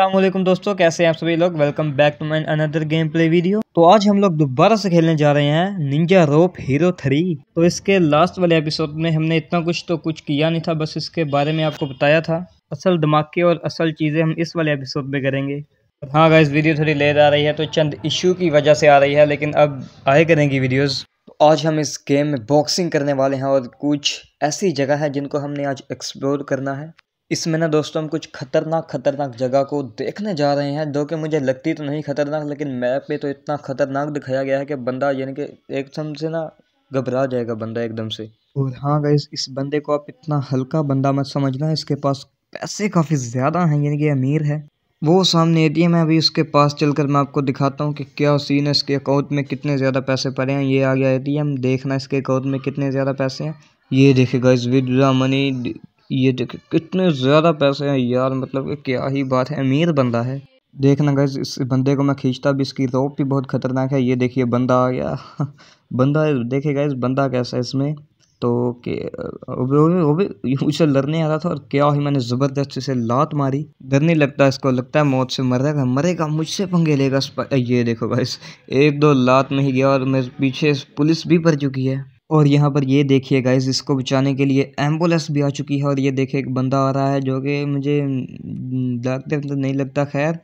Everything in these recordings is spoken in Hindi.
असलम दोस्तों कैसे हैं आप सभी लोग welcome back to my another game play video तो आज हम लोग दोबारा से खेलने जा रहे हैं निंजा रोप हीरो थ्री तो इसके लास्ट वाले एपिसोड में हमने इतना कुछ तो कुछ किया नहीं था बस इसके बारे में आपको बताया था असल धमाके और असल चीज़ें हम इस वाले एपिसोड में करेंगे हाँ गाइस वीडियो थोड़ी लेट आ रही है तो चंद इशू की वजह से आ रही है लेकिन अब आए करेंगी वीडियोज़ तो आज हम इस गेम में बॉक्सिंग करने वाले हैं और कुछ ऐसी जगह है जिनको हमने आज एक्सप्लोर करना है इसमें ना दोस्तों हम कुछ खतरनाक खतरनाक जगह को देखने जा रहे हैं जो कि मुझे लगती तो नहीं खतरनाक लेकिन मैप पे तो इतना खतरनाक दिखाया गया है कि बंदा यानी कि एकदम से ना घबरा जाएगा बंदा एकदम से और हाँ गाइज इस बंदे को आप इतना हल्का बंदा मत समझना इसके पास पैसे काफ़ी ज़्यादा हैं यानी कि अमीर है वो सामने एटीएम है अभी उसके पास चलकर मैं आपको दिखाता हूँ कि क्या सीन है इसके अकाउंट में कितने ज़्यादा पैसे पड़े हैं ये आ गया ए देखना इसके अकाउंट में कितने ज़्यादा पैसे हैं ये देखेगा इस विद्रा मनी ये देखिए कितने ज़्यादा पैसे हैं यार मतलब कि क्या ही बात है अमीर बंदा है देखना गैस इस बंदे को मैं खींचता भी इसकी रोप भी बहुत ख़तरनाक है ये देखिए बंदा आ गया बंदा देखेगा इस बंदा कैसा है इसमें तो के वो भी उसे लड़ने आ रहा था और क्या ही मैंने जबरदस्त से लात मारी डर नहीं लगता इसको लगता है मौत से मरेगा मरेगा मुझसे पंगे लेगा ये देखो भाई एक दो लात में ही गया और मेरे पीछे पुलिस भी भर चुकी है और यहाँ पर ये देखिए गाइज इसको बचाने के लिए एम्बुलेंस भी आ चुकी है और ये देखे एक बंदा आ रहा है जो कि मुझे डॉक्टर हम्म, तो मतलब नहीं लगता खैर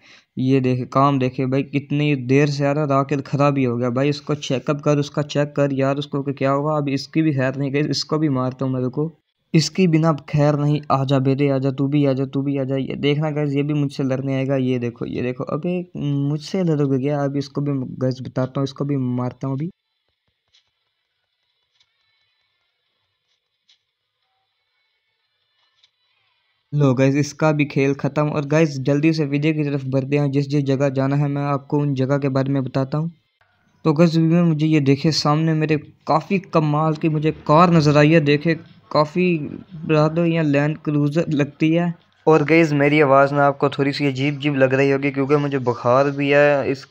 ये देखे काम देखे भाई कितनी देर से आ रहा है आखिर खराब ही हो गया भाई इसको चेकअप कर उसका चेक कर यार उसको क्या होगा अब इसकी भी खैर नहीं गई इसको भी मारता हूँ मेरे को इसकी बिना खैर नहीं आ जा बेटे आ जा तू भी आ जा तू भी आ जा ये देखना गैस ये भी मुझसे लड़ने आएगा ये देखो ये देखो अबे मुझसे लड़ोगे क्या अभी इसको भी गैस बताता हूँ इसको भी मारता हूँ अभी लो गैस इसका भी खेल ख़त्म और गैस जल्दी से विजय की तरफ बढ़ते हैं जिस जिस जगह जाना है मैं आपको उन जगह के बारे में बताता हूँ तो गैस में मुझे ये देखे सामने मेरे काफ़ी कमाल की मुझे कार नज़र आई है देखे काफ़ी ब्रादो या लैंड क्रूज़र लगती है और गैज़ मेरी आवाज़ ना आपको थोड़ी सी अजीब अजीब लग रही होगी क्योंकि मुझे बुखार भी है इस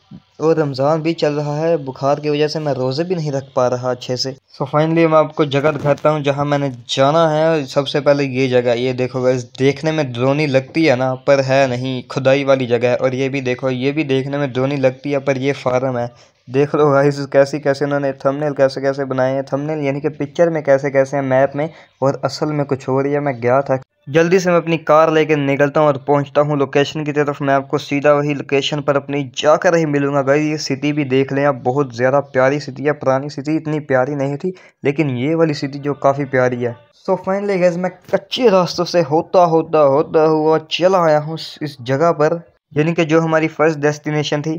और रमज़ान भी चल रहा है बुखार की वजह से मैं रोज़े भी नहीं रख पा रहा अच्छे से सो so फाइनली मैं आपको जगह दिखाता हूँ जहाँ मैंने जाना है सबसे पहले ये जगह ये देखो गैस देखने में ड्रोनी लगती है ना पर है नहीं खुदाई वाली जगह है और ये भी देखो ये भी देखने में ड्रोनी लगती है पर ये फार्म है देख लो गाइस कैसी कैसे उन्होंने थंबनेल कैसे कैसे बनाए हैं थंबनेल यानी कि पिक्चर में कैसे कैसे हैं मैप में और असल में कुछ हो रही है मैं गया था जल्दी से मैं अपनी कार लेकर निकलता हूँ और पहुँचता हूँ लोकेशन की तरफ मैं आपको सीधा वही लोकेशन पर अपनी जाकर ही मिलूंगा गई ये सिटी भी देख लें आप बहुत ज़्यादा प्यारी सिटी है पुरानी सिटी इतनी प्यारी नहीं थी लेकिन ये वाली सिटी जो काफ़ी प्यारी है सो फाइनली गैस मैं कच्चे रास्तों से होता होता होता हुआ चला आया हूँ इस जगह पर यानी कि जो हमारी फर्स्ट डेस्टिनेशन थी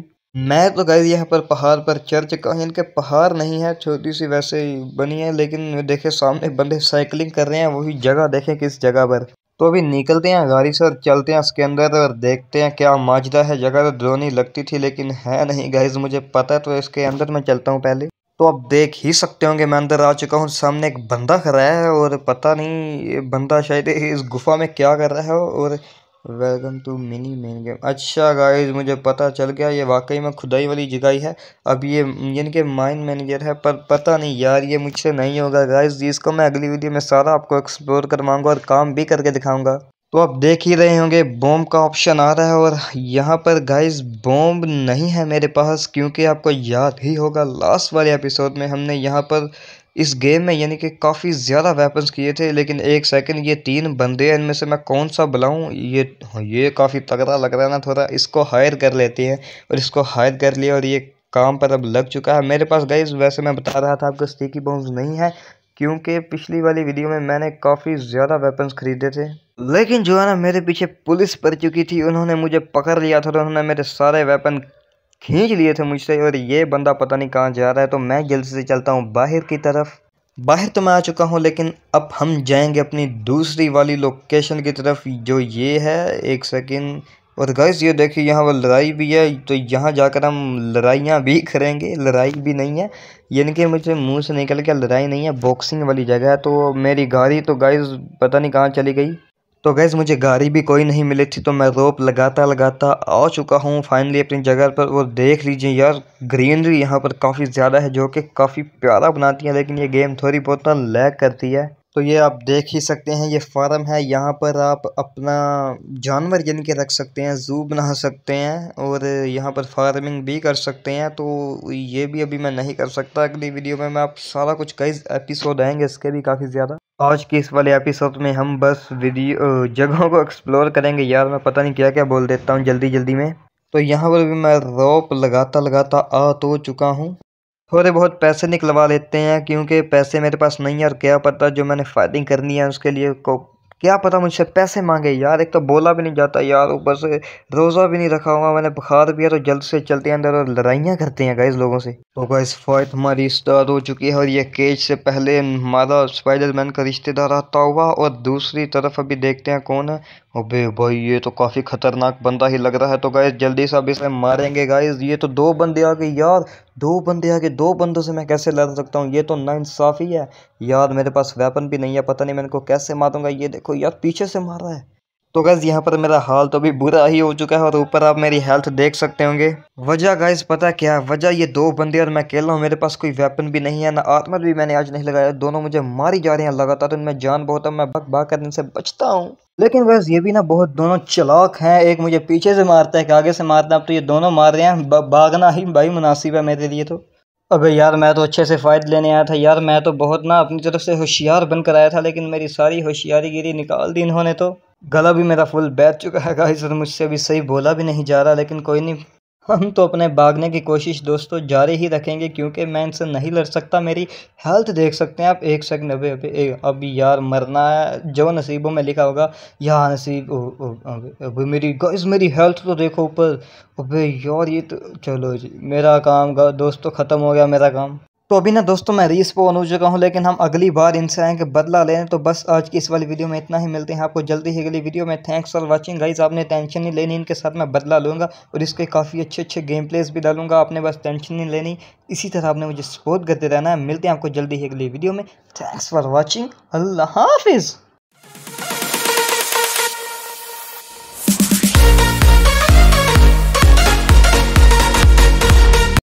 मैं तो गई यहाँ पर पहाड़ पर चर्च का यानी कि पहाड़ नहीं है छोटी सी वैसे बनी है लेकिन देखे सामने बंदे साइकिलिंग कर रहे हैं वही जगह देखें किस जगह पर तो अभी निकलते हैं गाड़ी से और चलते हैं उसके अंदर और देखते हैं क्या माजदा है जगह तो ड्रोनी लगती थी लेकिन है नहीं गाइज मुझे पता है तो इसके अंदर मैं चलता हूँ पहले तो आप देख ही सकते होंगे मैं अंदर आ चुका हूँ सामने एक बंदा खड़ा है और पता नहीं ये बंदा शायद इस गुफा में क्या कर रहा है और welcome to mini main game अच्छा गाइज मुझे पता चल गया ये वाकई में खुदाई वाली जगह है अब ये इनके माइंड मैनेजर है पर पता नहीं यार ये मुझसे नहीं होगा गाइज इसको मैं अगली वीडियो में सारा आपको एक्सप्लोर करवाऊंगा और काम भी करके दिखाऊंगा तो आप देख ही रहे होंगे बॉम्ब का ऑप्शन आ रहा है और यहाँ पर गाइज बॉम्ब नहीं है मेरे पास क्योंकि आपको याद ही होगा लास्ट वाले एपिसोड में हमने यहाँ पर इस गेम में यानी कि काफ़ी ज़्यादा वेपन्स किए थे लेकिन एक सेकंड ये तीन बंदे हैं इनमें से मैं कौन सा बुलाऊं ये हाँ, ये काफ़ी तगड़ा लग रहा है ना थोड़ा इसको हायर कर लेते हैं और इसको हायर कर लिया और ये काम पर अब लग चुका है मेरे पास गई वैसे मैं बता रहा था आपको स्टीकी बोन्स नहीं है क्योंकि पिछली वाली वीडियो में मैंने काफ़ी ज़्यादा वेपन्स खरीदे थे लेकिन जो है ना मेरे पीछे पुलिस पड़ चुकी थी उन्होंने मुझे पकड़ लिया था उन्होंने मेरे सारे वेपन खींच लिए थे मुझसे और ये बंदा पता नहीं कहाँ जा रहा है तो मैं जल्दी से चलता हूँ बाहर की तरफ बाहर तो मैं आ चुका हूँ लेकिन अब हम जाएंगे अपनी दूसरी वाली लोकेशन की तरफ जो ये है एक सेकेंड और गैस ये देखिए यहाँ वो लड़ाई भी है तो यहाँ जाकर हम लड़ाइयाँ भी करेंगे लड़ाई भी नहीं है यानी कि मुझे मुंह से निकल के लड़ाई नहीं है बॉक्सिंग वाली जगह है तो मेरी गाड़ी तो गैस पता नहीं कहाँ चली गई तो गैस मुझे गाड़ी भी कोई नहीं मिली थी तो मैं रोप लगाता लगाता आ चुका हूँ फाइनली अपनी जगह पर और देख लीजिए यार ग्रीनरी यहाँ पर काफ़ी ज़्यादा है जो कि काफ़ी प्यारा बनाती है लेकिन ये गेम थोड़ी बहुत ना लैग करती है तो ये आप देख ही सकते हैं ये फार्म है यहाँ पर आप अपना जानवर यानी कि रख सकते हैं ज़ू बना सकते हैं और यहाँ पर फार्मिंग भी कर सकते हैं तो ये भी अभी मैं नहीं कर सकता अगली वीडियो में मैं आप सारा कुछ कई एपिसोड आएंगे इसके भी काफ़ी ज़्यादा आज के इस वाले एपिसोड में हम बस वीडियो जगहों को एक्सप्लोर करेंगे यार मैं पता नहीं क्या क्या बोल देता हूँ जल्दी जल्दी में तो यहाँ पर भी मैं रोप लगाता लगाता आ तो चुका हूँ थोड़े बहुत पैसे निकलवा लेते हैं क्योंकि पैसे मेरे पास नहीं है और क्या पता जो मैंने फायरिंग करनी है उसके लिए को क्या पता मुझसे पैसे मांगे यार एक तो बोला भी नहीं जाता यार ऊपर से रोज़ा भी नहीं रखा हुआ मैंने बुखार भी है तो जल्द से चलते हैं अंदर और लड़ाइयाँ करते हैं गाइस लोगों से तो गाइस फाइट हमारी स्टार्ट हो चुकी है और ये केज से पहले हमारा स्पाइडरमैन का रिश्तेदार आता हुआ और दूसरी तरफ अभी देखते हैं कौन है अबे भाई ये तो काफ़ी खतरनाक बंदा ही लग रहा है तो गाय जल्दी से अब इसे मारेंगे गाइज ये तो दो बंदे आ गए यार दो बंदे आगे दो बंदों से मैं कैसे लड़ सकता हूँ ये तो ही है यार मेरे पास वेपन भी नहीं है पता नहीं मैं इनको कैसे मारूंगा ये देखो यार पीछे से मार रहा है तो गैस यहाँ पर मेरा हाल तो अभी बुरा ही हो चुका है और ऊपर आप मेरी हेल्थ देख सकते होंगे वजह गैस पता क्या वजह ये दो बंदे और मैं अकेला हूँ मेरे पास कोई वेपन भी नहीं है ना आत्मा भी मैंने आज नहीं लगाया दोनों मुझे मारी जा रहे हैं लगातार उनमें जान बहुत है मैं भग भाग कर इनसे बचता हूँ लेकिन बस ये भी ना बहुत दोनों चलाक हैं एक मुझे पीछे से मारता है कि आगे से मारता है अब तो ये दोनों मार रहे हैं भागना ही भाई मुनासिब है मेरे लिए तो अबे यार मैं तो अच्छे से फ़ायदा लेने आया था यार मैं तो बहुत ना अपनी तरफ से होशियार बनकर आया था लेकिन मेरी सारी होशियारी गिरी निकाल दी इन्होंने तो गला भी मेरा फुल बैठ चुका है गाइस और मुझसे अभी सही बोला भी नहीं जा रहा लेकिन कोई नहीं हम तो अपने भागने की कोशिश दोस्तों जारी ही रखेंगे क्योंकि मैं इनसे नहीं लड़ सकता मेरी हेल्थ देख सकते हैं आप एक सेकंड अभी अभी अभी यार मरना है जो नसीबों में लिखा होगा यार नसीब अभी मेरी गाइस मेरी हेल्थ तो देखो ऊपर अभी यार ये तो चलो जी मेरा काम दोस्तों ख़त्म हो गया मेरा काम तो अभी ना दोस्तों मैं रीस्पोन हो चुका हूँ लेकिन हम अगली बार इनसे आएंगे बदला लें तो बस आज की इस वाली वीडियो में इतना ही मिलते हैं आपको जल्दी ही अगली वीडियो में थैंक्स फॉर वाचिंग गाइस आपने टेंशन नहीं लेनी इनके साथ मैं बदला लूँगा और इसके काफ़ी अच्छे अच्छे गेम प्लेस भी डालूंगा आपने बस टेंशन नहीं लेनी इसी तरह आपने मुझे सपोर्ट करते रहना है मिलते हैं आपको जल्दी ही अगली वीडियो में थैंक्स फॉर वॉचिंग अल्लाह हाफिज़